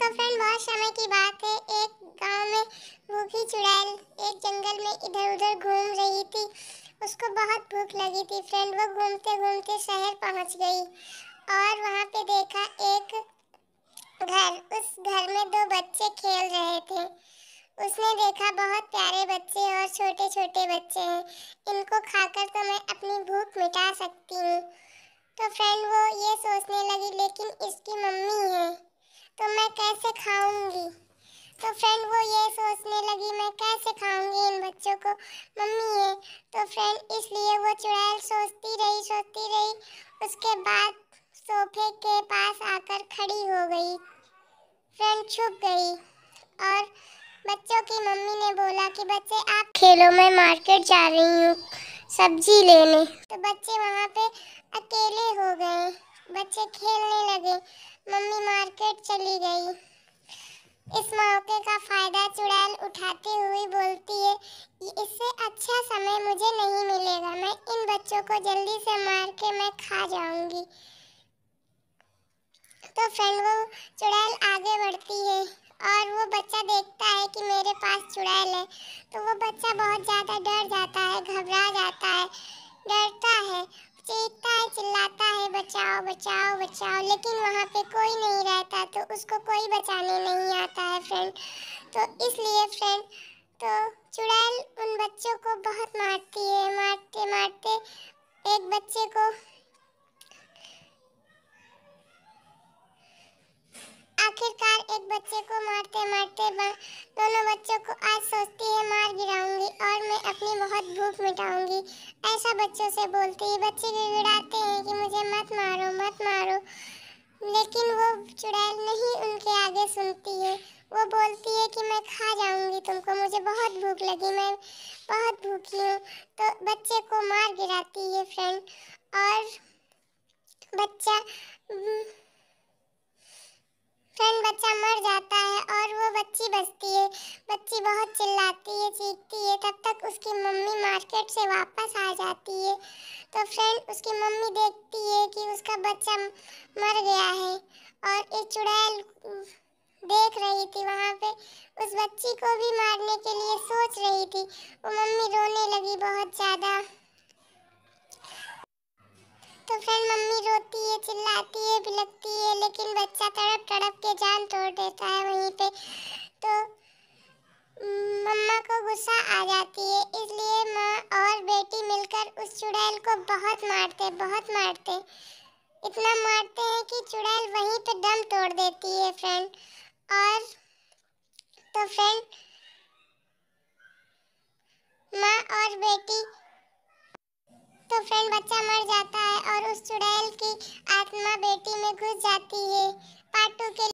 तो फ्रेंड बहुत समय की बात है एक गांव में भूखी चुड़ैल एक जंगल में इधर उधर घूम रही थी उसको बहुत भूख लगी थी फ्रेंड वो घूमते घूमते शहर पहुंच गई और वहां पे देखा एक घर उस घर में दो बच्चे खेल रहे थे उसने देखा बहुत प्यारे बच्चे और छोटे छोटे बच्चे हैं इनको खाकर तो मैं अपनी भूख मिटा सकती हूँ तो फ्रेंड वो ये सोचने लगी लेकिन इसकी मम्मी है को मम्मी है तो फ्रेंड इसलिए वो चुड़ैल सोचती रही सोचती रही उसके बाद सोफे के पास आकर खड़ी हो गई फ्रेंड छुप गई और बच्चों की मम्मी ने बोला कि बच्चे आप खेलो मैं मार्केट जा रही हूँ सब्जी लेने तो बच्चे वहाँ पे अकेले हो गए बच्चे खेलने लगे मम्मी मार्केट चली गई इस मौके का फायदा चुड़ैल उठाती हुई बोलती है इससे अच्छा समय मुझे नहीं मिलेगा मैं इन बच्चों को जल्दी से मार के मैं खा जाऊंगी तो फ्रेंड वो चुड़ैल आगे बढ़ती है और वो बच्चा देखता है कि मेरे पास चुड़ैल है तो वो बच्चा बहुत ज़्यादा डर जाता है घबरा जाता है डरता है चीखता है चिल्लाता है बचाओ बचाओ बचाओ लेकिन वहाँ पे कोई नहीं रहता तो उसको कोई बचाने नहीं आता है फ्रेंड तो इसलिए फ्रेंड तो चुड़ैल उन बच्चों को बहुत मारती है मारते मारते एक बच्चे को आखिरकार एक बच्चे को मारते मारते दोनों बच्चों को आज सोचती है मार गिराऊंगी और मैं अपनी बहुत भूख मिटाऊंगी ऐसा बच्चों से बोलती है बच्चे गिड़गिड़ाते हैं कि मुझे मत मारो मत मारो लेकिन वो चुड़ैल नहीं उनके आगे सुनती है वो बोलती है कि मैं खा जाऊंगी तुमको मुझे बहुत भूख लगी मैं बहुत भूखी हूँ तो बच्चे को मार गिराती है फ्रेंड और बच्चा फ्रेंड बच्चा मर जाता है और वो बच्ची बचती है बच्ची बहुत चिल्लाती है चीखती है तब तक उसकी मम्मी मार्केट से वापस आ जाती है तो फ्रेंड उसकी मम्मी देखती है कि उसका बच्चा मर गया है और एक चुड़ैल देख रही थी वहाँ पे उस बच्ची को भी मारने के लिए सोच रही थी वो मम्मी रोने लगी बहुत ज़्यादा तो फ्रेंड मम्मी रोती है चिल्लाती है बिलकती है लेकिन बच्चा तड़प तड़प के जान तोड़ देता है वहीं पे तो मम्मा को गुस्सा आ जाती है मगर उस चुड़ैल को बहुत मारते बहुत मारते इतना मारते हैं कि चुड़ैल वहीं पे दम तोड़ देती है फ्रेंड और तो फ्रेंड माँ और बेटी तो फ्रेंड बच्चा मर जाता है और उस चुड़ैल की आत्मा बेटी में घुस जाती है पार्ट टू के